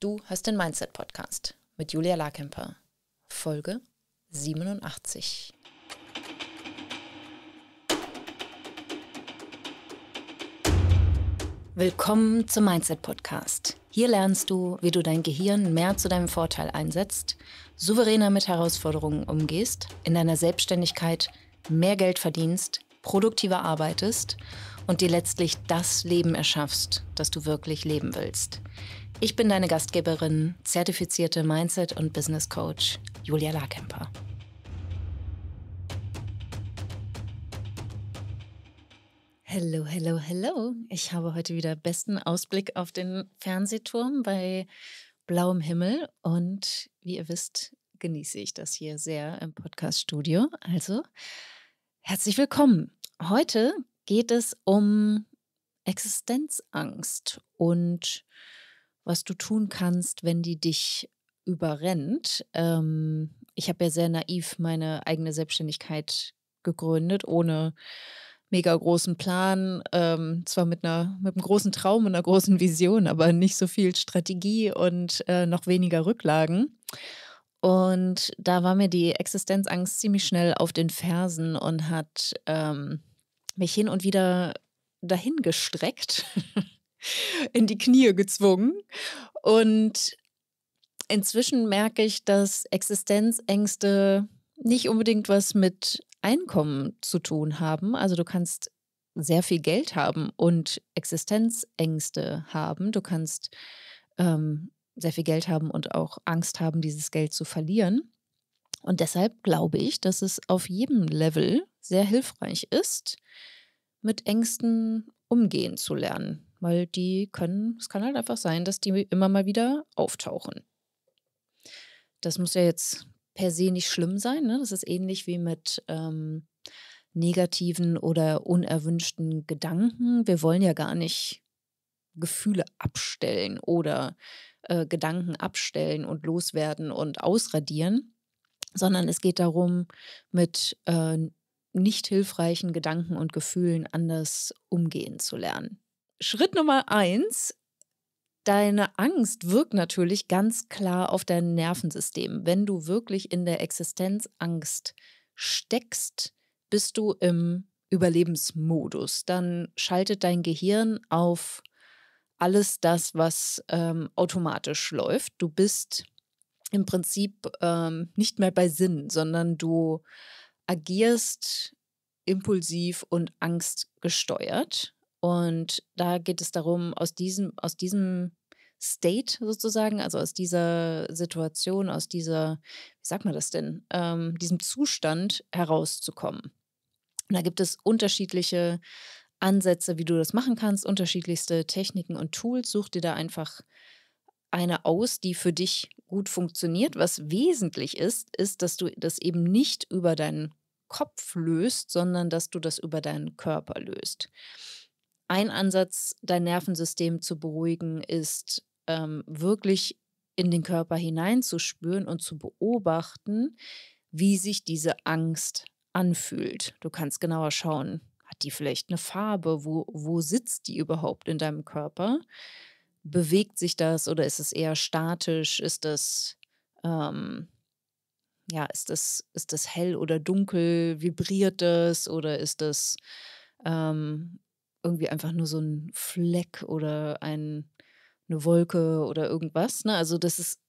Du hörst den Mindset Podcast mit Julia Larkemper. Folge 87. Willkommen zum Mindset Podcast. Hier lernst du, wie du dein Gehirn mehr zu deinem Vorteil einsetzt, souveräner mit Herausforderungen umgehst, in deiner Selbstständigkeit mehr Geld verdienst, produktiver arbeitest und dir letztlich das Leben erschaffst, das du wirklich leben willst. Ich bin deine Gastgeberin, zertifizierte Mindset- und Business Coach Julia Larkemper. Hello, hello, hello. Ich habe heute wieder besten Ausblick auf den Fernsehturm bei blauem Himmel und wie ihr wisst, genieße ich das hier sehr im Podcast-Studio. Also herzlich willkommen. Heute geht es um Existenzangst und was du tun kannst, wenn die dich überrennt. Ähm, ich habe ja sehr naiv meine eigene Selbstständigkeit gegründet, ohne mega großen Plan, ähm, zwar mit, einer, mit einem großen Traum und einer großen Vision, aber nicht so viel Strategie und äh, noch weniger Rücklagen. Und da war mir die Existenzangst ziemlich schnell auf den Fersen und hat ähm, mich hin und wieder dahin gestreckt. in die Knie gezwungen. Und inzwischen merke ich, dass Existenzängste nicht unbedingt was mit Einkommen zu tun haben. Also du kannst sehr viel Geld haben und Existenzängste haben. Du kannst ähm, sehr viel Geld haben und auch Angst haben, dieses Geld zu verlieren. Und deshalb glaube ich, dass es auf jedem Level sehr hilfreich ist, mit Ängsten umgehen zu lernen weil die können, es kann halt einfach sein, dass die immer mal wieder auftauchen. Das muss ja jetzt per se nicht schlimm sein. Ne? Das ist ähnlich wie mit ähm, negativen oder unerwünschten Gedanken. Wir wollen ja gar nicht Gefühle abstellen oder äh, Gedanken abstellen und loswerden und ausradieren, sondern es geht darum, mit äh, nicht hilfreichen Gedanken und Gefühlen anders umgehen zu lernen. Schritt Nummer eins. Deine Angst wirkt natürlich ganz klar auf dein Nervensystem. Wenn du wirklich in der Existenzangst steckst, bist du im Überlebensmodus. Dann schaltet dein Gehirn auf alles das, was ähm, automatisch läuft. Du bist im Prinzip ähm, nicht mehr bei Sinn, sondern du agierst impulsiv und angstgesteuert. Und da geht es darum, aus diesem, aus diesem State sozusagen, also aus dieser Situation, aus dieser, wie sagt man das denn, ähm, diesem Zustand herauszukommen. Und da gibt es unterschiedliche Ansätze, wie du das machen kannst, unterschiedlichste Techniken und Tools. Such dir da einfach eine aus, die für dich gut funktioniert. Was wesentlich ist, ist, dass du das eben nicht über deinen Kopf löst, sondern dass du das über deinen Körper löst ein Ansatz, dein Nervensystem zu beruhigen, ist ähm, wirklich in den Körper hineinzuspüren und zu beobachten, wie sich diese Angst anfühlt. Du kannst genauer schauen, hat die vielleicht eine Farbe, wo, wo sitzt die überhaupt in deinem Körper? Bewegt sich das oder ist es eher statisch? Ist das, ähm, ja, ist das, ist das hell oder dunkel? Vibriert das oder ist das ähm, irgendwie einfach nur so ein Fleck oder ein, eine Wolke oder irgendwas. Ne? Also das ist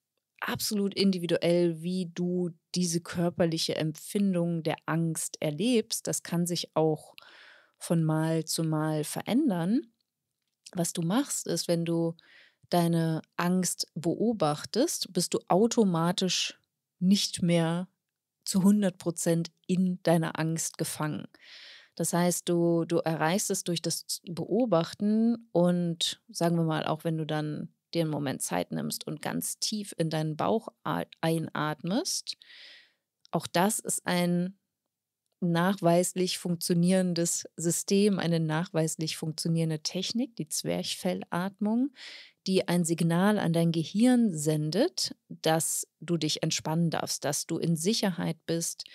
absolut individuell, wie du diese körperliche Empfindung der Angst erlebst. Das kann sich auch von Mal zu Mal verändern. Was du machst, ist, wenn du deine Angst beobachtest, bist du automatisch nicht mehr zu 100 Prozent in deiner Angst gefangen. Das heißt, du, du erreichst es durch das Beobachten und sagen wir mal, auch wenn du dann dir einen Moment Zeit nimmst und ganz tief in deinen Bauch einatmest, auch das ist ein nachweislich funktionierendes System, eine nachweislich funktionierende Technik, die Zwerchfellatmung, die ein Signal an dein Gehirn sendet, dass du dich entspannen darfst, dass du in Sicherheit bist,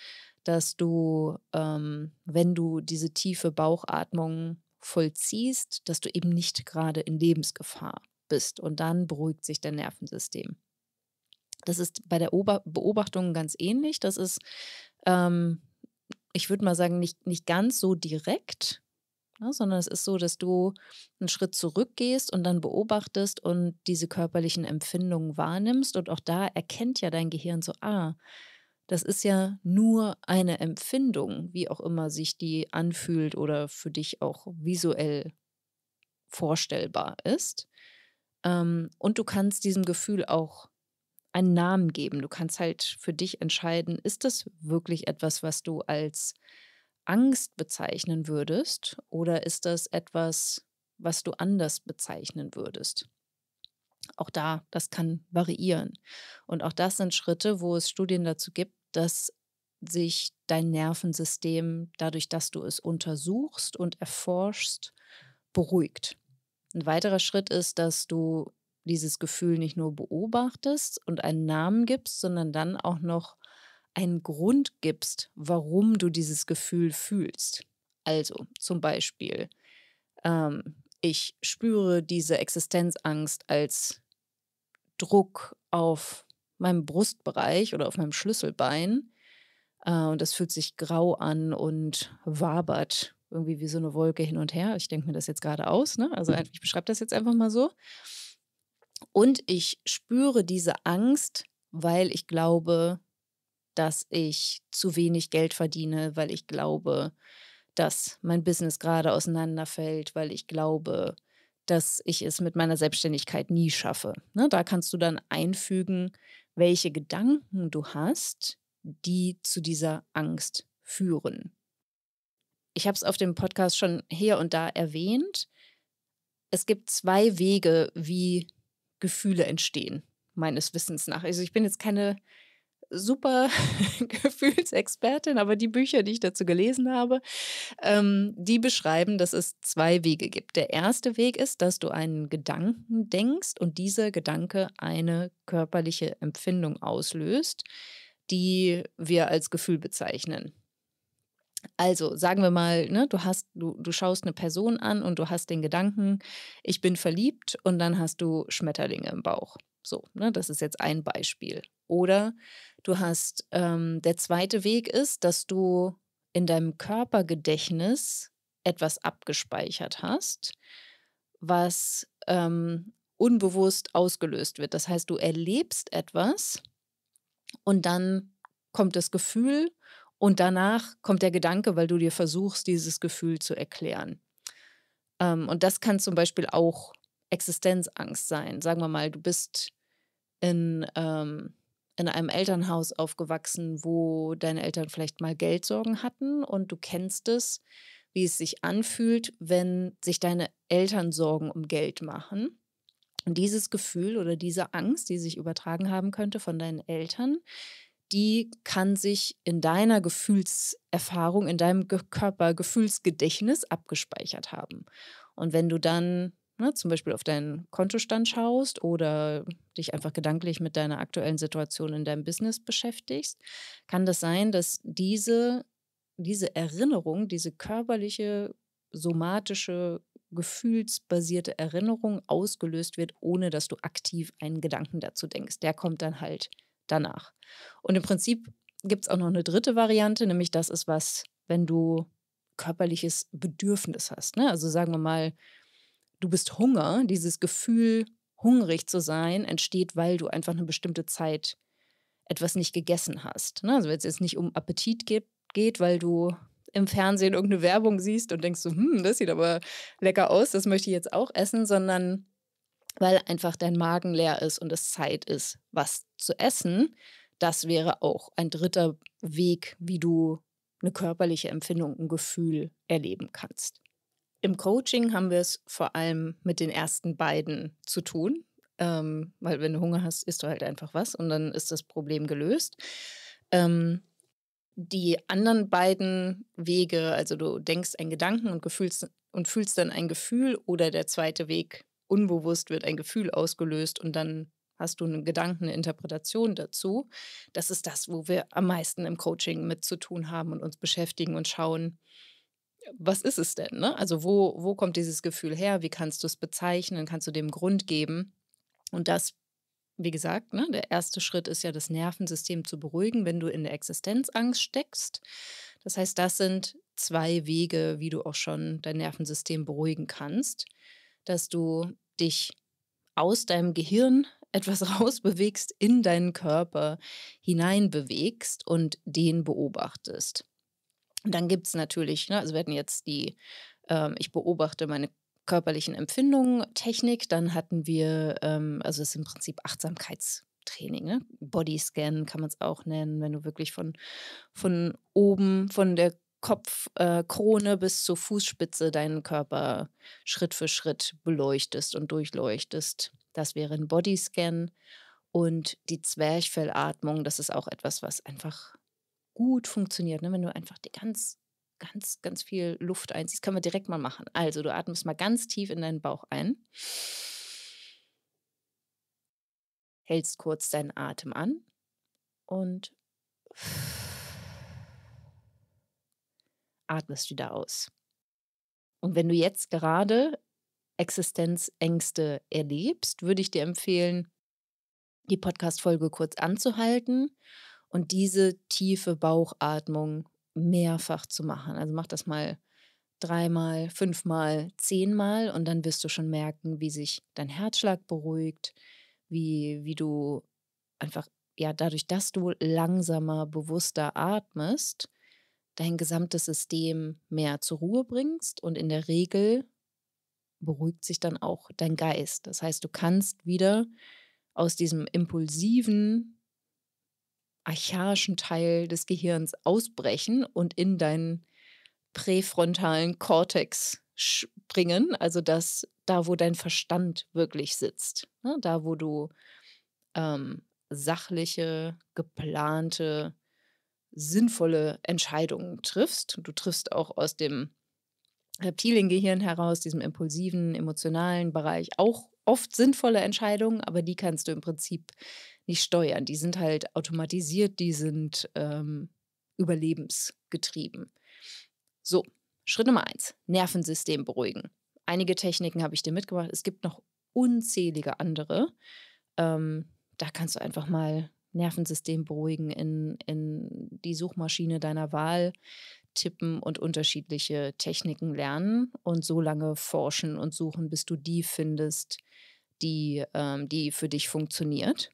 dass du, ähm, wenn du diese tiefe Bauchatmung vollziehst, dass du eben nicht gerade in Lebensgefahr bist. Und dann beruhigt sich dein Nervensystem. Das ist bei der Ober Beobachtung ganz ähnlich. Das ist, ähm, ich würde mal sagen, nicht, nicht ganz so direkt, ne, sondern es ist so, dass du einen Schritt zurückgehst und dann beobachtest und diese körperlichen Empfindungen wahrnimmst. Und auch da erkennt ja dein Gehirn so, ah, das ist ja nur eine Empfindung, wie auch immer sich die anfühlt oder für dich auch visuell vorstellbar ist. Ähm, und du kannst diesem Gefühl auch einen Namen geben. Du kannst halt für dich entscheiden, ist das wirklich etwas, was du als Angst bezeichnen würdest oder ist das etwas, was du anders bezeichnen würdest? Auch da, das kann variieren. Und auch das sind Schritte, wo es Studien dazu gibt, dass sich dein Nervensystem dadurch, dass du es untersuchst und erforschst, beruhigt. Ein weiterer Schritt ist, dass du dieses Gefühl nicht nur beobachtest und einen Namen gibst, sondern dann auch noch einen Grund gibst, warum du dieses Gefühl fühlst. Also zum Beispiel, ähm, ich spüre diese Existenzangst als Druck auf meinem Brustbereich oder auf meinem Schlüsselbein. Äh, und das fühlt sich grau an und wabert irgendwie wie so eine Wolke hin und her. Ich denke mir das jetzt gerade aus. Ne? Also mhm. ich beschreibe das jetzt einfach mal so. Und ich spüre diese Angst, weil ich glaube, dass ich zu wenig Geld verdiene, weil ich glaube, dass mein Business gerade auseinanderfällt, weil ich glaube, dass ich es mit meiner Selbstständigkeit nie schaffe. Ne? Da kannst du dann einfügen, welche Gedanken du hast, die zu dieser Angst führen. Ich habe es auf dem Podcast schon hier und da erwähnt. Es gibt zwei Wege, wie Gefühle entstehen, meines Wissens nach. Also ich bin jetzt keine super Gefühlsexpertin, aber die Bücher, die ich dazu gelesen habe, ähm, die beschreiben, dass es zwei Wege gibt. Der erste Weg ist, dass du einen Gedanken denkst und dieser Gedanke eine körperliche Empfindung auslöst, die wir als Gefühl bezeichnen. Also sagen wir mal, ne, du hast, du, du schaust eine Person an und du hast den Gedanken, ich bin verliebt und dann hast du Schmetterlinge im Bauch. So, ne, das ist jetzt ein Beispiel. Oder du hast, ähm, der zweite Weg ist, dass du in deinem Körpergedächtnis etwas abgespeichert hast, was ähm, unbewusst ausgelöst wird. Das heißt, du erlebst etwas und dann kommt das Gefühl und danach kommt der Gedanke, weil du dir versuchst, dieses Gefühl zu erklären. Ähm, und das kann zum Beispiel auch Existenzangst sein. Sagen wir mal, du bist in, ähm, in einem Elternhaus aufgewachsen, wo deine Eltern vielleicht mal Geldsorgen hatten und du kennst es, wie es sich anfühlt, wenn sich deine Eltern Sorgen um Geld machen. Und dieses Gefühl oder diese Angst, die sich übertragen haben könnte von deinen Eltern, die kann sich in deiner Gefühlserfahrung, in deinem Körpergefühlsgedächtnis abgespeichert haben. Und wenn du dann ne, zum Beispiel auf deinen Kontostand schaust oder dich einfach gedanklich mit deiner aktuellen Situation in deinem Business beschäftigst, kann das sein, dass diese, diese Erinnerung, diese körperliche, somatische, gefühlsbasierte Erinnerung ausgelöst wird, ohne dass du aktiv einen Gedanken dazu denkst. Der kommt dann halt danach. Und im Prinzip gibt es auch noch eine dritte Variante, nämlich das ist was, wenn du körperliches Bedürfnis hast. Ne? Also sagen wir mal, du bist Hunger, dieses Gefühl, hungrig zu sein, entsteht, weil du einfach eine bestimmte Zeit etwas nicht gegessen hast. Ne? Also wenn es jetzt nicht um Appetit geht, geht, weil du im Fernsehen irgendeine Werbung siehst und denkst so, hm, das sieht aber lecker aus, das möchte ich jetzt auch essen, sondern weil einfach dein Magen leer ist und es Zeit ist, was zu essen. Das wäre auch ein dritter Weg, wie du eine körperliche Empfindung, ein Gefühl erleben kannst. Im Coaching haben wir es vor allem mit den ersten beiden zu tun, ähm, weil wenn du Hunger hast, isst du halt einfach was und dann ist das Problem gelöst. Ähm, die anderen beiden Wege, also du denkst einen Gedanken und, gefühlst, und fühlst dann ein Gefühl oder der zweite Weg, unbewusst wird ein Gefühl ausgelöst und dann hast du einen Gedanken, eine Interpretation dazu. Das ist das, wo wir am meisten im Coaching mit zu tun haben und uns beschäftigen und schauen, was ist es denn? Ne? Also wo, wo kommt dieses Gefühl her? Wie kannst du es bezeichnen? Kannst du dem Grund geben? Und das, wie gesagt, ne, der erste Schritt ist ja, das Nervensystem zu beruhigen, wenn du in der Existenzangst steckst. Das heißt, das sind zwei Wege, wie du auch schon dein Nervensystem beruhigen kannst, dass du dich aus deinem Gehirn etwas rausbewegst, in deinen Körper hineinbewegst und den beobachtest. Und dann gibt es natürlich, ne, also werden jetzt die, ähm, ich beobachte meine körperlichen Empfindungen, Technik, dann hatten wir, ähm, also es ist im Prinzip Achtsamkeitstraining, ne? Bodyscan kann man es auch nennen, wenn du wirklich von, von oben, von der Kopfkrone äh, bis zur Fußspitze deinen Körper Schritt für Schritt beleuchtest und durchleuchtest. Das wäre ein Bodyscan. Und die Zwerchfellatmung, das ist auch etwas, was einfach gut funktioniert. Ne? Wenn du einfach die ganz, ganz, ganz viel Luft einziehst, können wir direkt mal machen. Also, du atmest mal ganz tief in deinen Bauch ein, hältst kurz deinen Atem an und atmest wieder aus. Und wenn du jetzt gerade Existenzängste erlebst, würde ich dir empfehlen, die Podcast-Folge kurz anzuhalten und diese tiefe Bauchatmung mehrfach zu machen. Also mach das mal dreimal, fünfmal, zehnmal und dann wirst du schon merken, wie sich dein Herzschlag beruhigt, wie, wie du einfach, ja, dadurch, dass du langsamer, bewusster atmest, dein gesamtes System mehr zur Ruhe bringst und in der Regel beruhigt sich dann auch dein Geist. Das heißt, du kannst wieder aus diesem impulsiven, archaischen Teil des Gehirns ausbrechen und in deinen präfrontalen Kortex springen, also das da, wo dein Verstand wirklich sitzt, ne? da, wo du ähm, sachliche, geplante, sinnvolle Entscheidungen triffst. Du triffst auch aus dem Reptiliengehirn heraus, diesem impulsiven, emotionalen Bereich auch oft sinnvolle Entscheidungen, aber die kannst du im Prinzip nicht steuern. Die sind halt automatisiert, die sind ähm, überlebensgetrieben. So, Schritt Nummer eins: Nervensystem beruhigen. Einige Techniken habe ich dir mitgebracht. Es gibt noch unzählige andere. Ähm, da kannst du einfach mal Nervensystem beruhigen, in, in die Suchmaschine deiner Wahl tippen und unterschiedliche Techniken lernen und so lange forschen und suchen, bis du die findest, die, ähm, die für dich funktioniert.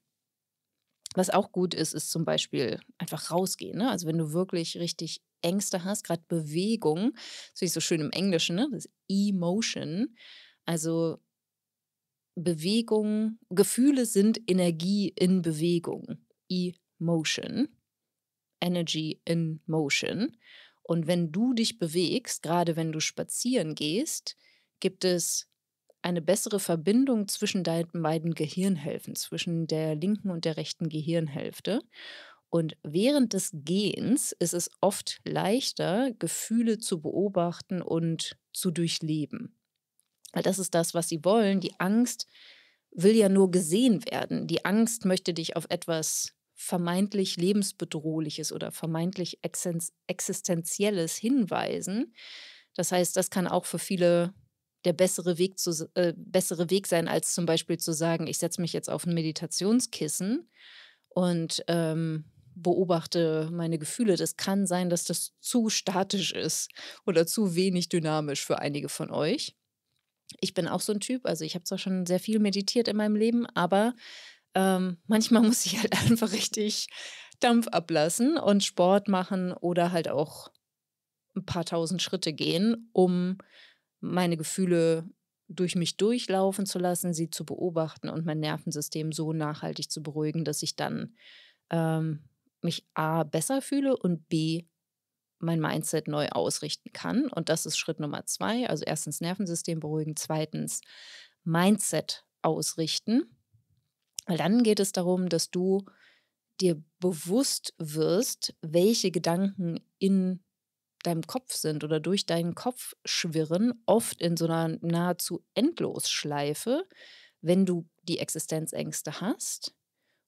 Was auch gut ist, ist zum Beispiel einfach rausgehen. Ne? Also wenn du wirklich richtig Ängste hast, gerade Bewegung, das finde ich so schön im Englischen, ne? das Emotion, also Bewegung, Gefühle sind Energie in Bewegung. E-Motion. Energy in Motion. Und wenn du dich bewegst, gerade wenn du spazieren gehst, gibt es eine bessere Verbindung zwischen deinen beiden Gehirnhälften, zwischen der linken und der rechten Gehirnhälfte. Und während des Gehens ist es oft leichter, Gefühle zu beobachten und zu durchleben. Weil das ist das, was sie wollen. Die Angst will ja nur gesehen werden. Die Angst möchte dich auf etwas vermeintlich lebensbedrohliches oder vermeintlich existenzielles hinweisen. Das heißt, das kann auch für viele der bessere Weg, zu, äh, bessere Weg sein, als zum Beispiel zu sagen, ich setze mich jetzt auf ein Meditationskissen und ähm, beobachte meine Gefühle. Das kann sein, dass das zu statisch ist oder zu wenig dynamisch für einige von euch. Ich bin auch so ein Typ, also ich habe zwar schon sehr viel meditiert in meinem Leben, aber ähm, manchmal muss ich halt einfach richtig Dampf ablassen und Sport machen oder halt auch ein paar tausend Schritte gehen, um meine Gefühle durch mich durchlaufen zu lassen, sie zu beobachten und mein Nervensystem so nachhaltig zu beruhigen, dass ich dann ähm, mich A besser fühle und B mein Mindset neu ausrichten kann. Und das ist Schritt Nummer zwei. Also erstens Nervensystem beruhigen, zweitens Mindset ausrichten. Weil dann geht es darum, dass du dir bewusst wirst, welche Gedanken in deinem Kopf sind oder durch deinen Kopf schwirren, oft in so einer nahezu Endlosschleife, wenn du die Existenzängste hast.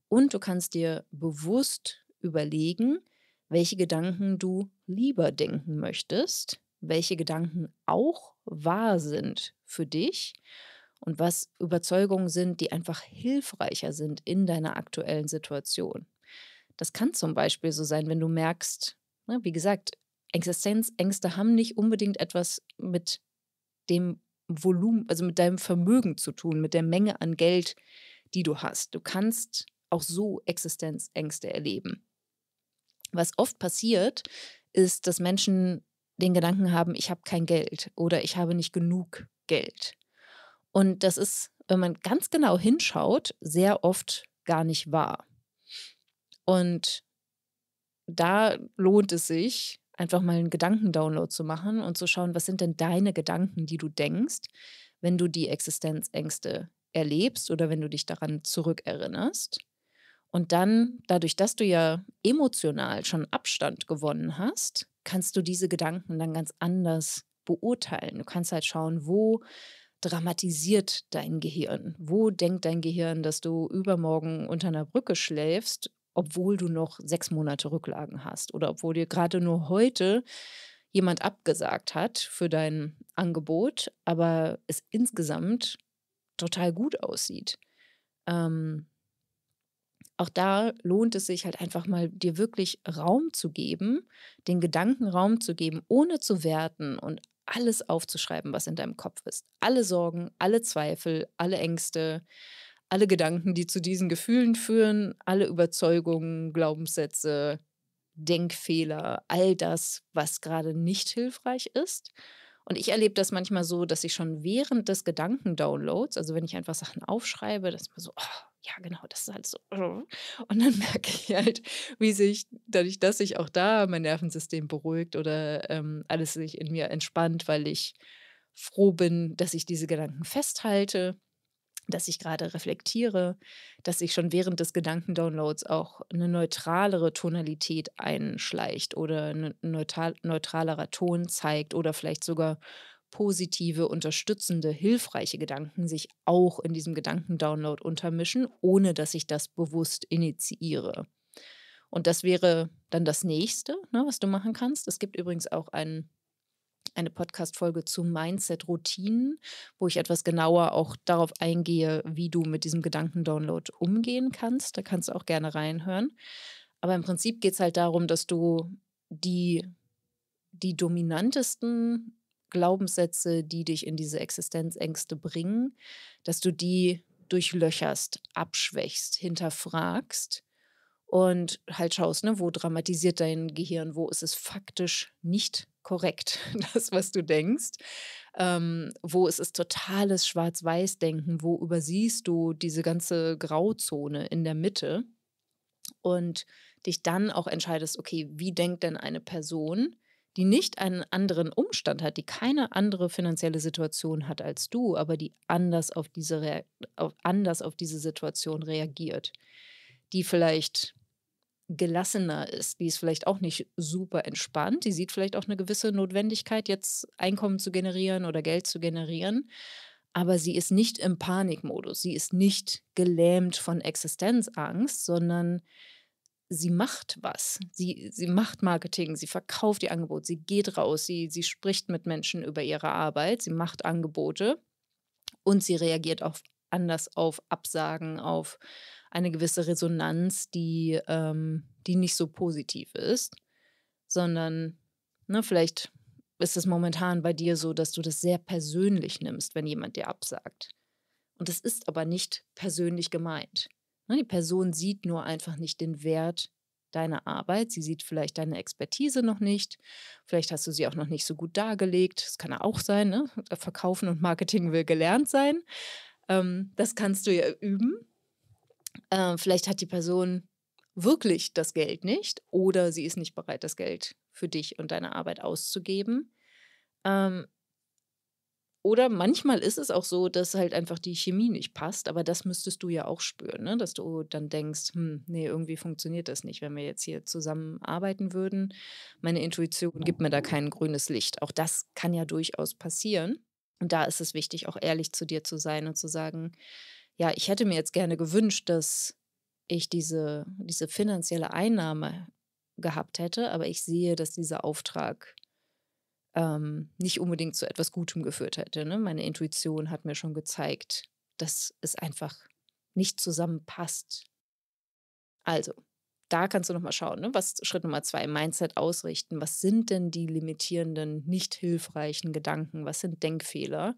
Und du kannst dir bewusst überlegen, welche Gedanken du lieber denken möchtest, welche Gedanken auch wahr sind für dich und was Überzeugungen sind, die einfach hilfreicher sind in deiner aktuellen Situation. Das kann zum Beispiel so sein, wenn du merkst, ne, wie gesagt, Existenzängste haben nicht unbedingt etwas mit dem Volumen, also mit deinem Vermögen zu tun, mit der Menge an Geld, die du hast. Du kannst auch so Existenzängste erleben. Was oft passiert, ist, dass Menschen den Gedanken haben, ich habe kein Geld oder ich habe nicht genug Geld. Und das ist, wenn man ganz genau hinschaut, sehr oft gar nicht wahr. Und da lohnt es sich, einfach mal einen Gedankendownload zu machen und zu schauen, was sind denn deine Gedanken, die du denkst, wenn du die Existenzängste erlebst oder wenn du dich daran zurückerinnerst. Und dann, dadurch, dass du ja emotional schon Abstand gewonnen hast, kannst du diese Gedanken dann ganz anders beurteilen. Du kannst halt schauen, wo dramatisiert dein Gehirn? Wo denkt dein Gehirn, dass du übermorgen unter einer Brücke schläfst, obwohl du noch sechs Monate Rücklagen hast oder obwohl dir gerade nur heute jemand abgesagt hat für dein Angebot, aber es insgesamt total gut aussieht? Ähm, auch da lohnt es sich halt einfach mal, dir wirklich Raum zu geben, den Gedanken Raum zu geben, ohne zu werten und alles aufzuschreiben, was in deinem Kopf ist. Alle Sorgen, alle Zweifel, alle Ängste, alle Gedanken, die zu diesen Gefühlen führen, alle Überzeugungen, Glaubenssätze, Denkfehler, all das, was gerade nicht hilfreich ist. Und ich erlebe das manchmal so, dass ich schon während des Gedankendownloads, also wenn ich einfach Sachen aufschreibe, dass ich mir so, oh, ja, genau, das ist halt so. Mhm. Und dann merke ich halt, wie sich, dadurch, dass sich auch da mein Nervensystem beruhigt oder ähm, alles sich in mir entspannt, weil ich froh bin, dass ich diese Gedanken festhalte, dass ich gerade reflektiere, dass sich schon während des Gedankendownloads auch eine neutralere Tonalität einschleicht oder ein ne, neutral, neutralerer Ton zeigt oder vielleicht sogar positive, unterstützende, hilfreiche Gedanken sich auch in diesem Gedankendownload untermischen, ohne dass ich das bewusst initiiere. Und das wäre dann das nächste, ne, was du machen kannst. Es gibt übrigens auch ein, eine Podcast-Folge zu Mindset-Routinen, wo ich etwas genauer auch darauf eingehe, wie du mit diesem Gedankendownload umgehen kannst. Da kannst du auch gerne reinhören. Aber im Prinzip geht es halt darum, dass du die, die dominantesten Glaubenssätze, die dich in diese Existenzängste bringen, dass du die durchlöcherst, abschwächst, hinterfragst und halt schaust, ne, wo dramatisiert dein Gehirn, wo ist es faktisch nicht korrekt, das, was du denkst, ähm, wo ist es totales Schwarz-Weiß-Denken, wo übersiehst du diese ganze Grauzone in der Mitte und dich dann auch entscheidest, okay, wie denkt denn eine Person? die nicht einen anderen Umstand hat, die keine andere finanzielle Situation hat als du, aber die anders auf diese, auf, anders auf diese Situation reagiert, die vielleicht gelassener ist, die ist vielleicht auch nicht super entspannt, die sieht vielleicht auch eine gewisse Notwendigkeit, jetzt Einkommen zu generieren oder Geld zu generieren, aber sie ist nicht im Panikmodus, sie ist nicht gelähmt von Existenzangst, sondern sie macht was. Sie, sie macht Marketing, sie verkauft ihr Angebot, sie geht raus, sie, sie spricht mit Menschen über ihre Arbeit, sie macht Angebote und sie reagiert auf anders auf Absagen, auf eine gewisse Resonanz, die, ähm, die nicht so positiv ist, sondern ne, vielleicht ist es momentan bei dir so, dass du das sehr persönlich nimmst, wenn jemand dir absagt. Und das ist aber nicht persönlich gemeint. Ne, die Person sieht nur einfach nicht den Wert deiner Arbeit. Sie sieht vielleicht deine Expertise noch nicht. Vielleicht hast du sie auch noch nicht so gut dargelegt. Das kann ja auch sein. Ne? Äh, Verkaufen und Marketing will gelernt sein. Ähm, das kannst du ja üben. Ähm, vielleicht hat die Person wirklich das Geld nicht oder sie ist nicht bereit, das Geld für dich und deine Arbeit auszugeben. Ähm, oder manchmal ist es auch so, dass halt einfach die Chemie nicht passt, aber das müsstest du ja auch spüren, ne? dass du dann denkst, hm, nee, irgendwie funktioniert das nicht, wenn wir jetzt hier zusammenarbeiten würden. Meine Intuition gibt mir da kein grünes Licht. Auch das kann ja durchaus passieren. Und da ist es wichtig, auch ehrlich zu dir zu sein und zu sagen, ja, ich hätte mir jetzt gerne gewünscht, dass ich diese, diese finanzielle Einnahme gehabt hätte, aber ich sehe, dass dieser Auftrag ähm, nicht unbedingt zu etwas Gutem geführt hätte. Ne? Meine Intuition hat mir schon gezeigt, dass es einfach nicht zusammenpasst. Also, da kannst du nochmal schauen, ne? was Schritt Nummer zwei, Mindset ausrichten. Was sind denn die limitierenden, nicht hilfreichen Gedanken? Was sind Denkfehler,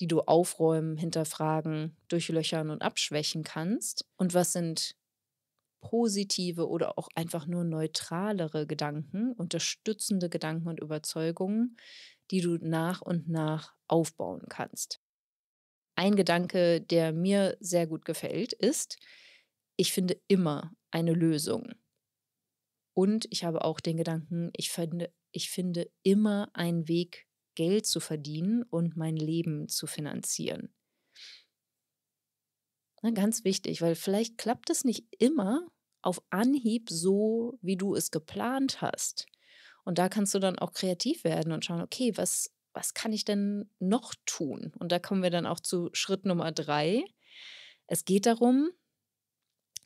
die du aufräumen, hinterfragen, durchlöchern und abschwächen kannst? Und was sind positive oder auch einfach nur neutralere Gedanken, unterstützende Gedanken und Überzeugungen, die du nach und nach aufbauen kannst. Ein Gedanke, der mir sehr gut gefällt, ist, ich finde immer eine Lösung. Und ich habe auch den Gedanken, ich finde, ich finde immer einen Weg, Geld zu verdienen und mein Leben zu finanzieren. Ne, ganz wichtig, weil vielleicht klappt es nicht immer auf Anhieb so, wie du es geplant hast. Und da kannst du dann auch kreativ werden und schauen, okay, was, was kann ich denn noch tun? Und da kommen wir dann auch zu Schritt Nummer drei. Es geht darum,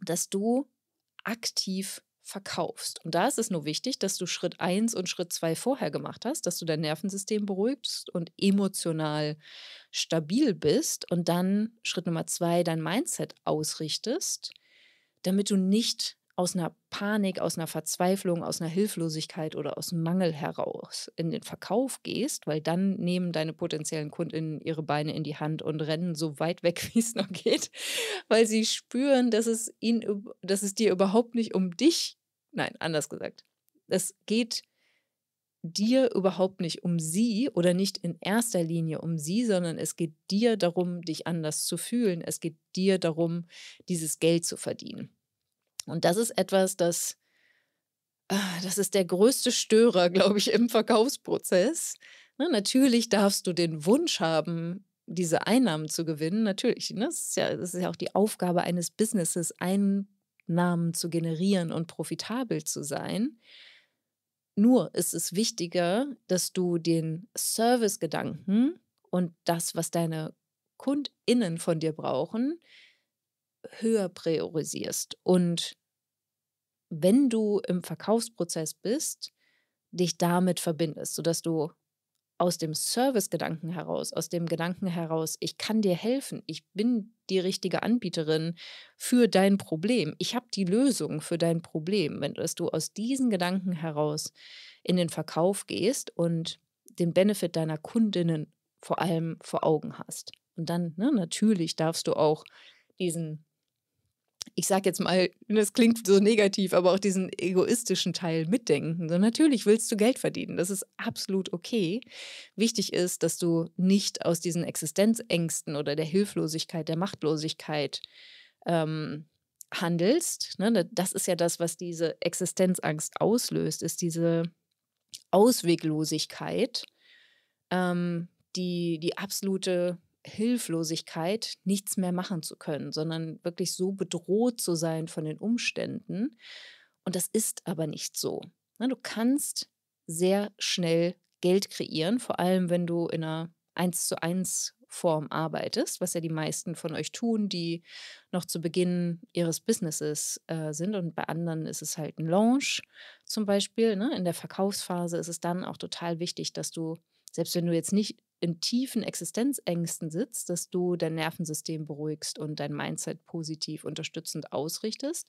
dass du aktiv verkaufst. Und da ist es nur wichtig, dass du Schritt 1 und Schritt 2 vorher gemacht hast, dass du dein Nervensystem beruhigst und emotional stabil bist und dann Schritt Nummer 2 dein Mindset ausrichtest, damit du nicht aus einer Panik, aus einer Verzweiflung, aus einer Hilflosigkeit oder aus Mangel heraus in den Verkauf gehst, weil dann nehmen deine potenziellen Kundinnen ihre Beine in die Hand und rennen so weit weg, wie es noch geht, weil sie spüren, dass es ihnen, dass es dir überhaupt nicht um dich, nein, anders gesagt, es geht dir überhaupt nicht um sie oder nicht in erster Linie um sie, sondern es geht dir darum, dich anders zu fühlen. Es geht dir darum, dieses Geld zu verdienen. Und das ist etwas, das, äh, das ist der größte Störer, glaube ich, im Verkaufsprozess. Na, ne, natürlich darfst du den Wunsch haben, diese Einnahmen zu gewinnen. Natürlich, ne? das, ist ja, das ist ja auch die Aufgabe eines Businesses, Einnahmen zu generieren und profitabel zu sein. Nur ist es wichtiger, dass du den Servicegedanken und das, was deine KundInnen von dir brauchen, höher priorisierst und wenn du im Verkaufsprozess bist, dich damit verbindest, sodass du aus dem Service-Gedanken heraus, aus dem Gedanken heraus, ich kann dir helfen, ich bin die richtige Anbieterin für dein Problem, ich habe die Lösung für dein Problem, wenn du aus diesen Gedanken heraus in den Verkauf gehst und den Benefit deiner Kundinnen vor allem vor Augen hast. Und dann ne, natürlich darfst du auch diesen ich sage jetzt mal, das klingt so negativ, aber auch diesen egoistischen Teil mitdenken. So, natürlich willst du Geld verdienen, das ist absolut okay. Wichtig ist, dass du nicht aus diesen Existenzängsten oder der Hilflosigkeit, der Machtlosigkeit ähm, handelst. Ne? Das ist ja das, was diese Existenzangst auslöst, ist diese Ausweglosigkeit, ähm, die, die absolute Hilflosigkeit, nichts mehr machen zu können, sondern wirklich so bedroht zu sein von den Umständen. Und das ist aber nicht so. Ne, du kannst sehr schnell Geld kreieren, vor allem wenn du in einer 1 zu 1 Form arbeitest, was ja die meisten von euch tun, die noch zu Beginn ihres Businesses äh, sind. Und bei anderen ist es halt ein Launch zum Beispiel. Ne? In der Verkaufsphase ist es dann auch total wichtig, dass du, selbst wenn du jetzt nicht in tiefen Existenzängsten sitzt, dass du dein Nervensystem beruhigst und dein Mindset positiv unterstützend ausrichtest,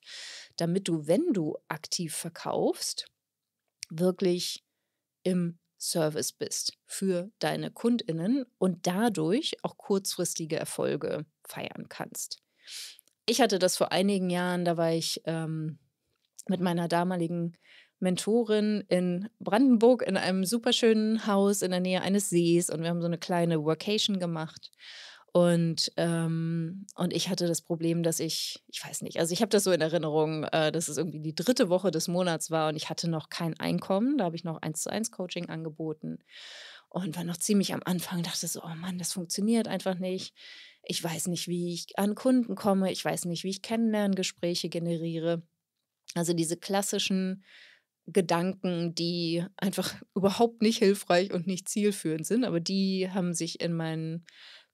damit du, wenn du aktiv verkaufst, wirklich im Service bist für deine Kundinnen und dadurch auch kurzfristige Erfolge feiern kannst. Ich hatte das vor einigen Jahren, da war ich ähm, mit meiner damaligen Mentorin in Brandenburg in einem superschönen Haus in der Nähe eines Sees und wir haben so eine kleine Workation gemacht. Und, ähm, und ich hatte das Problem, dass ich, ich weiß nicht, also ich habe das so in Erinnerung, äh, dass es irgendwie die dritte Woche des Monats war und ich hatte noch kein Einkommen. Da habe ich noch eins zu eins Coaching angeboten und war noch ziemlich am Anfang, dachte so, oh Mann, das funktioniert einfach nicht. Ich weiß nicht, wie ich an Kunden komme, ich weiß nicht, wie ich Kennenlerngespräche generiere. Also diese klassischen Gedanken, die einfach überhaupt nicht hilfreich und nicht zielführend sind, aber die haben sich in meinen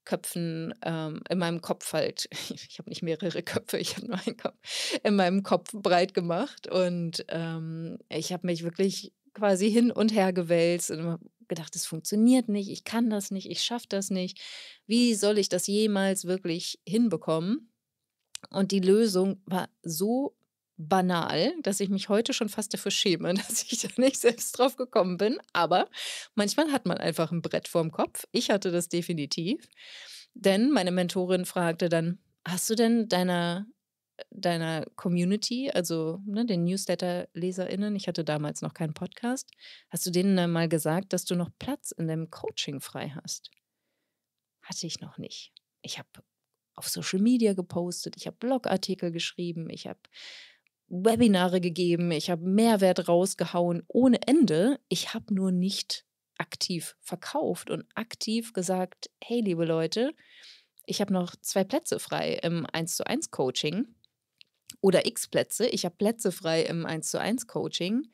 Köpfen, ähm, in meinem Kopf halt, ich habe nicht mehrere Köpfe, ich habe nur einen Kopf, in meinem Kopf breit gemacht und ähm, ich habe mich wirklich quasi hin und her gewälzt und gedacht, es funktioniert nicht, ich kann das nicht, ich schaffe das nicht. Wie soll ich das jemals wirklich hinbekommen? Und die Lösung war so banal, dass ich mich heute schon fast dafür schäme, dass ich da nicht selbst drauf gekommen bin. Aber manchmal hat man einfach ein Brett vorm Kopf. Ich hatte das definitiv. Denn meine Mentorin fragte dann, hast du denn deiner, deiner Community, also ne, den Newsletter-LeserInnen, ich hatte damals noch keinen Podcast, hast du denen dann mal gesagt, dass du noch Platz in deinem Coaching frei hast? Hatte ich noch nicht. Ich habe auf Social Media gepostet, ich habe Blogartikel geschrieben, ich habe Webinare gegeben, ich habe Mehrwert rausgehauen ohne Ende. Ich habe nur nicht aktiv verkauft und aktiv gesagt, hey liebe Leute, ich habe noch zwei Plätze frei im 1 zu 1 Coaching oder x Plätze. Ich habe Plätze frei im 1 zu 1 Coaching.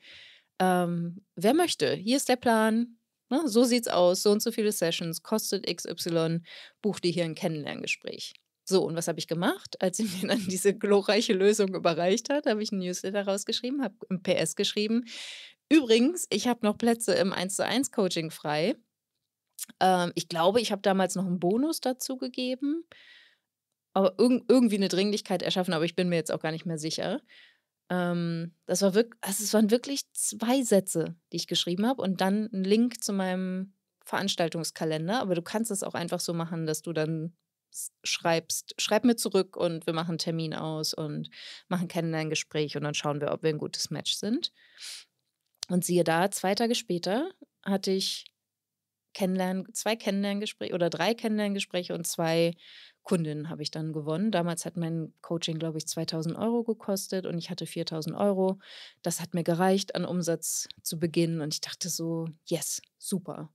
Ähm, wer möchte? Hier ist der Plan. Ne? So sieht's aus. So und so viele Sessions. Kostet XY. Buch dir hier ein Kennenlerngespräch. So, und was habe ich gemacht? Als sie mir dann diese glorreiche Lösung überreicht hat, habe ich einen Newsletter rausgeschrieben, habe im PS geschrieben. Übrigens, ich habe noch Plätze im 1 zu 1 Coaching frei. Ähm, ich glaube, ich habe damals noch einen Bonus dazu gegeben, aber irg irgendwie eine Dringlichkeit erschaffen, aber ich bin mir jetzt auch gar nicht mehr sicher. Ähm, das war wirklich, also es waren wirklich zwei Sätze, die ich geschrieben habe und dann ein Link zu meinem Veranstaltungskalender, aber du kannst es auch einfach so machen, dass du dann schreibst, schreib mir zurück und wir machen einen Termin aus und machen Kennenlerngespräch und dann schauen wir, ob wir ein gutes Match sind. Und siehe da, zwei Tage später hatte ich Kennenlern, zwei Kennenlerngespräche oder drei Kennenlerngespräche und zwei Kundinnen habe ich dann gewonnen. Damals hat mein Coaching, glaube ich, 2000 Euro gekostet und ich hatte 4000 Euro. Das hat mir gereicht, an Umsatz zu beginnen und ich dachte so, yes, super,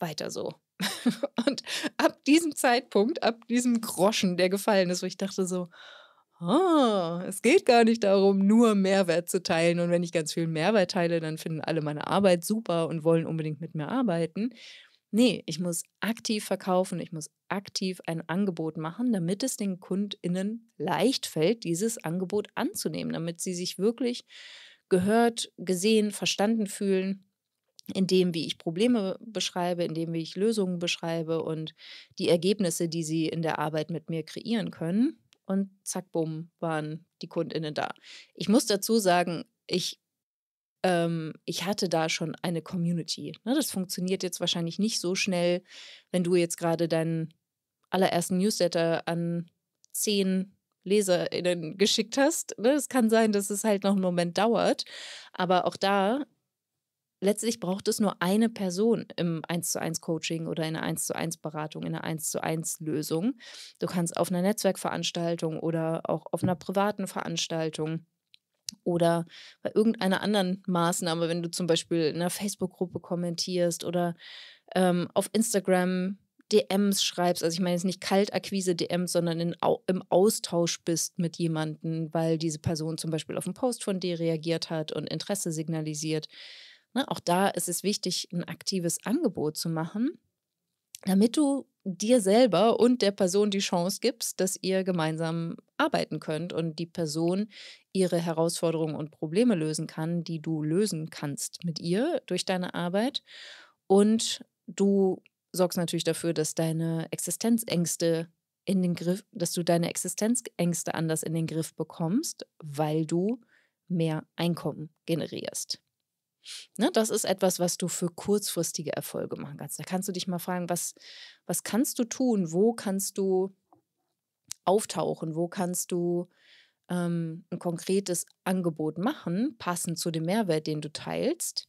weiter so. Und ab diesem Zeitpunkt, ab diesem Groschen, der gefallen ist, wo ich dachte so, ah, es geht gar nicht darum, nur Mehrwert zu teilen. Und wenn ich ganz viel Mehrwert teile, dann finden alle meine Arbeit super und wollen unbedingt mit mir arbeiten. Nee, ich muss aktiv verkaufen, ich muss aktiv ein Angebot machen, damit es den KundInnen leicht fällt, dieses Angebot anzunehmen, damit sie sich wirklich gehört, gesehen, verstanden fühlen in dem, wie ich Probleme beschreibe, in dem, wie ich Lösungen beschreibe und die Ergebnisse, die sie in der Arbeit mit mir kreieren können. Und zack, bumm, waren die KundInnen da. Ich muss dazu sagen, ich, ähm, ich hatte da schon eine Community. Ne, das funktioniert jetzt wahrscheinlich nicht so schnell, wenn du jetzt gerade deinen allerersten Newsletter an zehn LeserInnen geschickt hast. Ne? Es kann sein, dass es halt noch einen Moment dauert. Aber auch da letztlich braucht es nur eine Person im 1 zu 1 Coaching oder in einer 1 zu 1 Beratung, in einer 1 zu 1 Lösung. Du kannst auf einer Netzwerkveranstaltung oder auch auf einer privaten Veranstaltung oder bei irgendeiner anderen Maßnahme, wenn du zum Beispiel in einer Facebook-Gruppe kommentierst oder ähm, auf Instagram DMs schreibst, also ich meine jetzt nicht Kaltakquise-DMs, sondern in, im Austausch bist mit jemandem, weil diese Person zum Beispiel auf einen Post von dir reagiert hat und Interesse signalisiert, Ne, auch da ist es wichtig, ein aktives Angebot zu machen, damit du dir selber und der Person die Chance gibst, dass ihr gemeinsam arbeiten könnt und die Person ihre Herausforderungen und Probleme lösen kann, die du lösen kannst mit ihr durch deine Arbeit. Und du sorgst natürlich dafür, dass deine Existenzängste in den Griff, dass du deine Existenzängste anders in den Griff bekommst, weil du mehr Einkommen generierst. Ne, das ist etwas, was du für kurzfristige Erfolge machen kannst. Da kannst du dich mal fragen, was, was kannst du tun? Wo kannst du auftauchen? Wo kannst du ähm, ein konkretes Angebot machen, passend zu dem Mehrwert, den du teilst,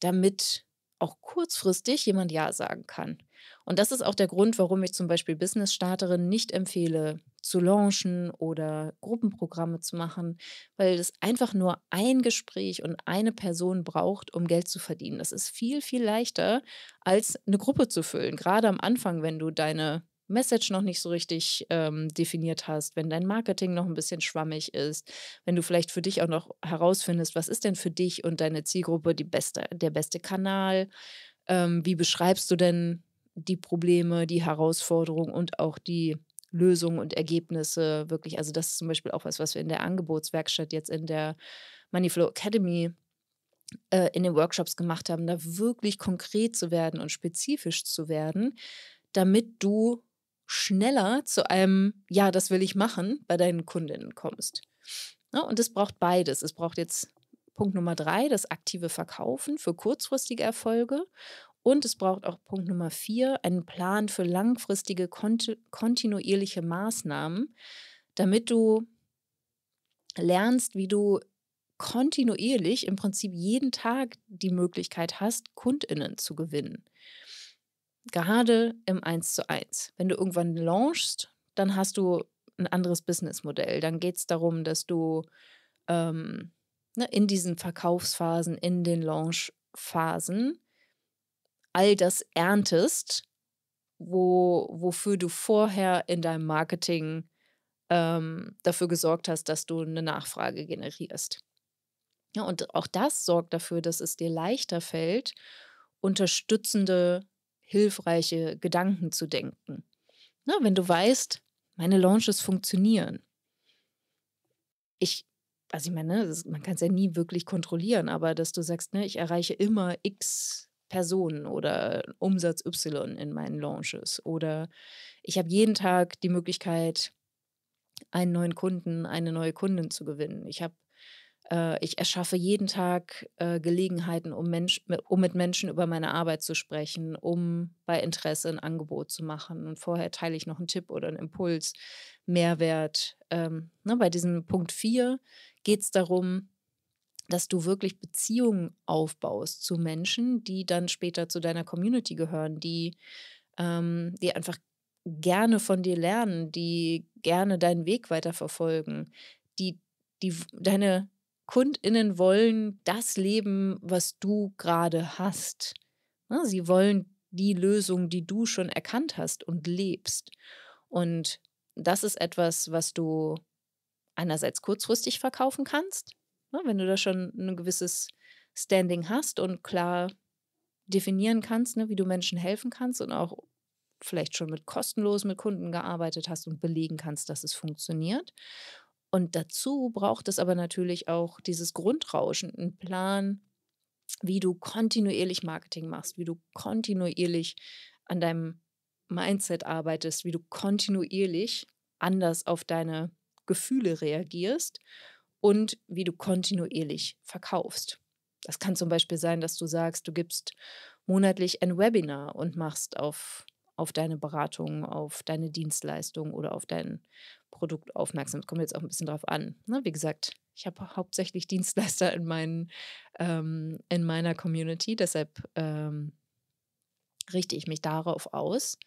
damit auch kurzfristig jemand Ja sagen kann? Und das ist auch der Grund, warum ich zum Beispiel Business-Starterinnen nicht empfehle, zu launchen oder Gruppenprogramme zu machen, weil es einfach nur ein Gespräch und eine Person braucht, um Geld zu verdienen. Das ist viel, viel leichter, als eine Gruppe zu füllen. Gerade am Anfang, wenn du deine Message noch nicht so richtig ähm, definiert hast, wenn dein Marketing noch ein bisschen schwammig ist, wenn du vielleicht für dich auch noch herausfindest, was ist denn für dich und deine Zielgruppe beste, der beste Kanal, ähm, wie beschreibst du denn die Probleme, die Herausforderungen und auch die Lösungen und Ergebnisse wirklich. Also das ist zum Beispiel auch was, was wir in der Angebotswerkstatt jetzt in der Moneyflow Academy äh, in den Workshops gemacht haben, da wirklich konkret zu werden und spezifisch zu werden, damit du schneller zu einem Ja, das will ich machen bei deinen Kundinnen kommst. Ja, ne, und es braucht beides. Es braucht jetzt Punkt Nummer drei, das aktive Verkaufen für kurzfristige Erfolge und es braucht auch Punkt Nummer vier, einen Plan für langfristige, kontinuierliche Maßnahmen, damit du lernst, wie du kontinuierlich im Prinzip jeden Tag die Möglichkeit hast, Kundinnen zu gewinnen. Gerade im 1 zu 1. Wenn du irgendwann launchst, dann hast du ein anderes Businessmodell. Dann geht es darum, dass du ähm, ne, in diesen Verkaufsphasen, in den Launchphasen all das erntest, wo, wofür du vorher in deinem Marketing ähm, dafür gesorgt hast, dass du eine Nachfrage generierst. Ja, und auch das sorgt dafür, dass es dir leichter fällt, unterstützende, hilfreiche Gedanken zu denken. Na, wenn du weißt, meine Launches funktionieren. Ich, also ich meine, ne, ist, man kann es ja nie wirklich kontrollieren, aber dass du sagst, ne, ich erreiche immer x Personen oder Umsatz Y in meinen Launches. Oder ich habe jeden Tag die Möglichkeit, einen neuen Kunden, eine neue Kundin zu gewinnen. Ich habe äh, ich erschaffe jeden Tag äh, Gelegenheiten, um, Mensch, um mit Menschen über meine Arbeit zu sprechen, um bei Interesse ein Angebot zu machen. Und vorher teile ich noch einen Tipp oder einen Impuls, Mehrwert. Ähm, ne, bei diesem Punkt 4 geht es darum, dass du wirklich Beziehungen aufbaust zu Menschen, die dann später zu deiner Community gehören, die, ähm, die einfach gerne von dir lernen, die gerne deinen Weg weiterverfolgen, die, die deine KundInnen wollen das Leben, was du gerade hast. Ne, sie wollen die Lösung, die du schon erkannt hast und lebst. Und das ist etwas, was du einerseits kurzfristig verkaufen kannst, Ne? Wenn du da schon ein gewisses Standing hast und klar definieren kannst, ne, wie du Menschen helfen kannst und auch vielleicht schon mit kostenlos mit Kunden gearbeitet hast und belegen kannst, dass es funktioniert. Und dazu braucht es aber natürlich auch dieses Grundrauschen, einen Plan, wie du kontinuierlich Marketing machst, wie du kontinuierlich an deinem Mindset arbeitest, wie du kontinuierlich anders auf deine Gefühle reagierst und wie du kontinuierlich verkaufst. Das kann zum Beispiel sein, dass du sagst, du gibst monatlich ein Webinar und machst auf, auf deine Beratung, auf deine Dienstleistung oder auf dein Produkt aufmerksam. Es kommt jetzt auch ein bisschen drauf an. Ne? Wie gesagt, ich habe hauptsächlich Dienstleister in, meinen, ähm, in meiner Community, deshalb ähm, richte ich mich darauf aus.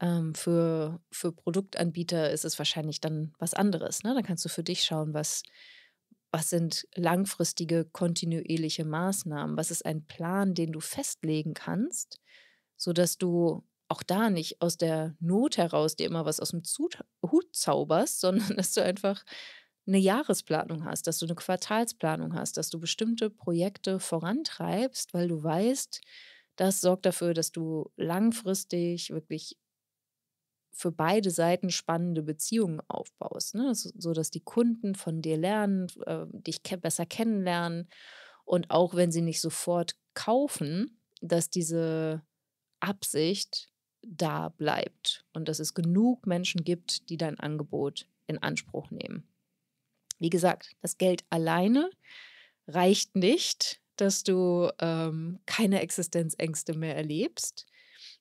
Ähm, für, für Produktanbieter ist es wahrscheinlich dann was anderes. Ne? Dann kannst du für dich schauen, was, was sind langfristige, kontinuierliche Maßnahmen? Was ist ein Plan, den du festlegen kannst, sodass du auch da nicht aus der Not heraus dir immer was aus dem Zut Hut zauberst, sondern dass du einfach eine Jahresplanung hast, dass du eine Quartalsplanung hast, dass du bestimmte Projekte vorantreibst, weil du weißt, das sorgt dafür, dass du langfristig wirklich für beide Seiten spannende Beziehungen aufbaust. Ne? So dass die Kunden von dir lernen, äh, dich ke besser kennenlernen und auch wenn sie nicht sofort kaufen, dass diese Absicht da bleibt und dass es genug Menschen gibt, die dein Angebot in Anspruch nehmen. Wie gesagt, das Geld alleine reicht nicht, dass du ähm, keine Existenzängste mehr erlebst.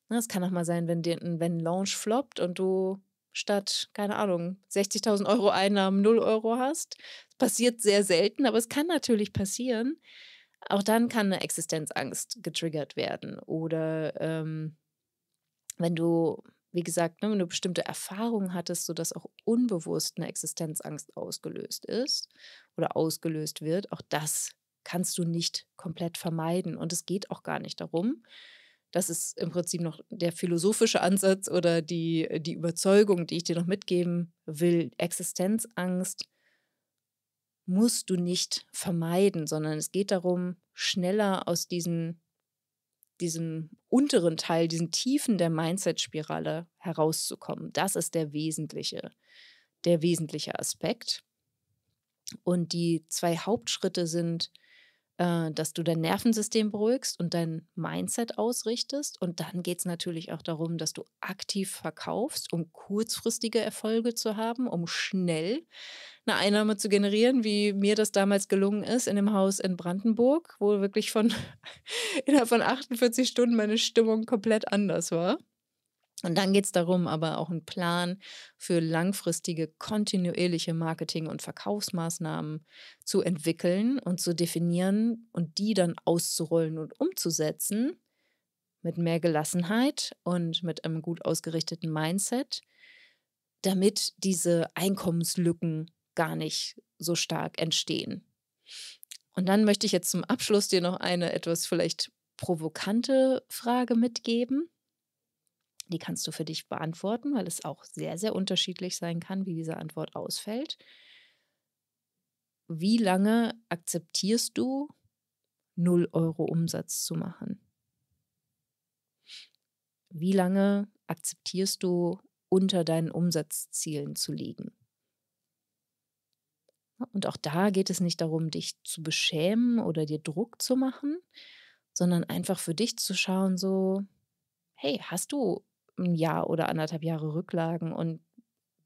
Es ne, kann auch mal sein, wenn, dir, wenn ein Launch floppt und du statt, keine Ahnung, 60.000 Euro Einnahmen 0 Euro hast. Das passiert sehr selten, aber es kann natürlich passieren. Auch dann kann eine Existenzangst getriggert werden. Oder ähm, wenn du, wie gesagt, ne, wenn du bestimmte Erfahrungen hattest, sodass auch unbewusst eine Existenzangst ausgelöst ist oder ausgelöst wird, auch das kannst du nicht komplett vermeiden. Und es geht auch gar nicht darum, das ist im Prinzip noch der philosophische Ansatz oder die, die Überzeugung, die ich dir noch mitgeben will. Existenzangst musst du nicht vermeiden, sondern es geht darum, schneller aus diesen, diesem unteren Teil, diesen Tiefen der Mindset-Spirale herauszukommen. Das ist der wesentliche, der wesentliche Aspekt. Und die zwei Hauptschritte sind, äh, dass du dein Nervensystem beruhigst und dein Mindset ausrichtest. Und dann geht es natürlich auch darum, dass du aktiv verkaufst, um kurzfristige Erfolge zu haben, um schnell eine Einnahme zu generieren, wie mir das damals gelungen ist in dem Haus in Brandenburg, wo wirklich von innerhalb von 48 Stunden meine Stimmung komplett anders war. Und dann geht es darum, aber auch einen Plan für langfristige, kontinuierliche Marketing- und Verkaufsmaßnahmen zu entwickeln und zu definieren und die dann auszurollen und umzusetzen mit mehr Gelassenheit und mit einem gut ausgerichteten Mindset, damit diese Einkommenslücken gar nicht so stark entstehen. Und dann möchte ich jetzt zum Abschluss dir noch eine etwas vielleicht provokante Frage mitgeben. Die kannst du für dich beantworten, weil es auch sehr, sehr unterschiedlich sein kann, wie diese Antwort ausfällt. Wie lange akzeptierst du, 0 Euro Umsatz zu machen? Wie lange akzeptierst du, unter deinen Umsatzzielen zu liegen? Und auch da geht es nicht darum, dich zu beschämen oder dir Druck zu machen, sondern einfach für dich zu schauen, so, hey, hast du ein Jahr oder anderthalb Jahre Rücklagen und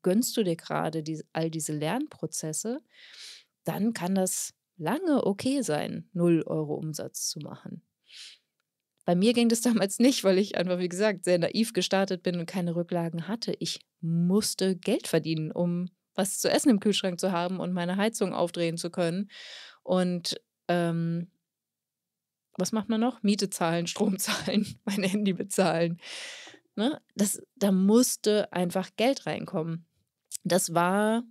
gönnst du dir gerade die, all diese Lernprozesse, dann kann das lange okay sein, 0 Euro Umsatz zu machen. Bei mir ging das damals nicht, weil ich einfach, wie gesagt, sehr naiv gestartet bin und keine Rücklagen hatte. Ich musste Geld verdienen, um was zu essen im Kühlschrank zu haben und meine Heizung aufdrehen zu können. Und ähm, was macht man noch? Miete zahlen, Strom zahlen, mein Handy bezahlen. Ne? Das, da musste einfach Geld reinkommen. Das war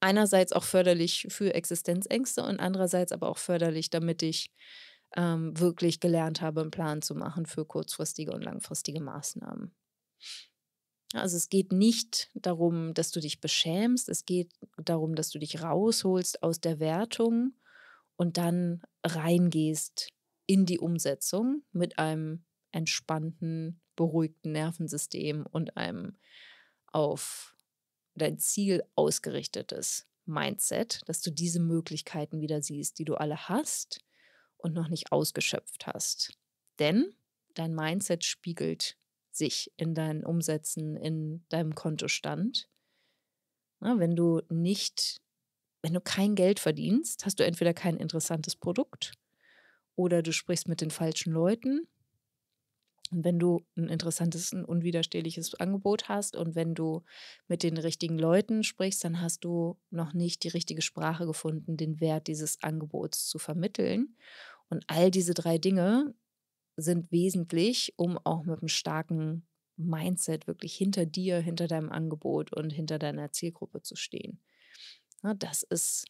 einerseits auch förderlich für Existenzängste und andererseits aber auch förderlich, damit ich ähm, wirklich gelernt habe, einen Plan zu machen für kurzfristige und langfristige Maßnahmen. Also es geht nicht darum, dass du dich beschämst, es geht darum, dass du dich rausholst aus der Wertung und dann reingehst in die Umsetzung mit einem entspannten beruhigten Nervensystem und einem auf dein Ziel ausgerichtetes Mindset, dass du diese Möglichkeiten wieder siehst, die du alle hast und noch nicht ausgeschöpft hast. Denn dein Mindset spiegelt sich in deinen Umsätzen, in deinem Kontostand. Na, wenn du nicht, wenn du kein Geld verdienst, hast du entweder kein interessantes Produkt oder du sprichst mit den falschen Leuten und wenn du ein interessantes, ein unwiderstehliches Angebot hast und wenn du mit den richtigen Leuten sprichst, dann hast du noch nicht die richtige Sprache gefunden, den Wert dieses Angebots zu vermitteln. Und all diese drei Dinge sind wesentlich, um auch mit einem starken Mindset wirklich hinter dir, hinter deinem Angebot und hinter deiner Zielgruppe zu stehen. Ne, das ist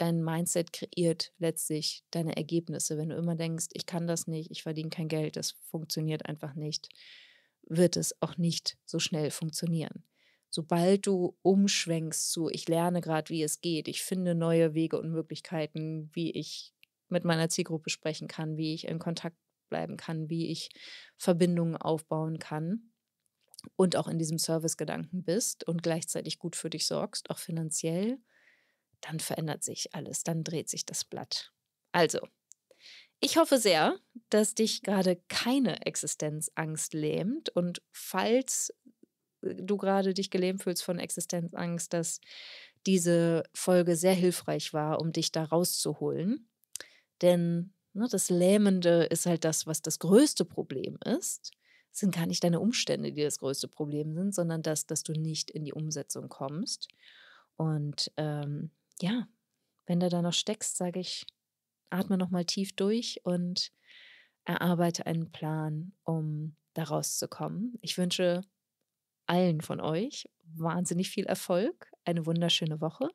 dein Mindset kreiert letztlich deine Ergebnisse. Wenn du immer denkst, ich kann das nicht, ich verdiene kein Geld, das funktioniert einfach nicht, wird es auch nicht so schnell funktionieren. Sobald du umschwenkst zu, ich lerne gerade, wie es geht, ich finde neue Wege und Möglichkeiten, wie ich mit meiner Zielgruppe sprechen kann, wie ich in Kontakt bleiben kann, wie ich Verbindungen aufbauen kann und auch in diesem Service-Gedanken bist und gleichzeitig gut für dich sorgst, auch finanziell, dann verändert sich alles, dann dreht sich das Blatt. Also, ich hoffe sehr, dass dich gerade keine Existenzangst lähmt und falls äh, du gerade dich gelähmt fühlst von Existenzangst, dass diese Folge sehr hilfreich war, um dich da rauszuholen. Denn ne, das Lähmende ist halt das, was das größte Problem ist. Es sind gar nicht deine Umstände, die das größte Problem sind, sondern das, dass du nicht in die Umsetzung kommst. Und ähm, ja, wenn du da noch steckst, sage ich, atme nochmal tief durch und erarbeite einen Plan, um da rauszukommen. Ich wünsche allen von euch wahnsinnig viel Erfolg, eine wunderschöne Woche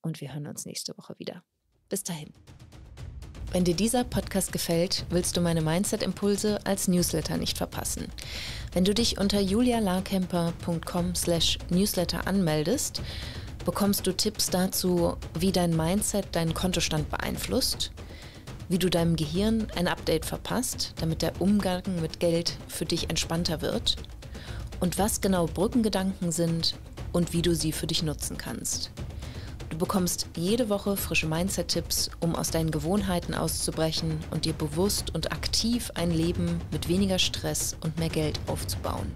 und wir hören uns nächste Woche wieder. Bis dahin. Wenn dir dieser Podcast gefällt, willst du meine Mindset-Impulse als Newsletter nicht verpassen. Wenn du dich unter julialarkemper.com slash newsletter anmeldest, bekommst du Tipps dazu, wie dein Mindset deinen Kontostand beeinflusst, wie du deinem Gehirn ein Update verpasst, damit der Umgang mit Geld für dich entspannter wird und was genau Brückengedanken sind und wie du sie für dich nutzen kannst. Du bekommst jede Woche frische Mindset-Tipps, um aus deinen Gewohnheiten auszubrechen und dir bewusst und aktiv ein Leben mit weniger Stress und mehr Geld aufzubauen.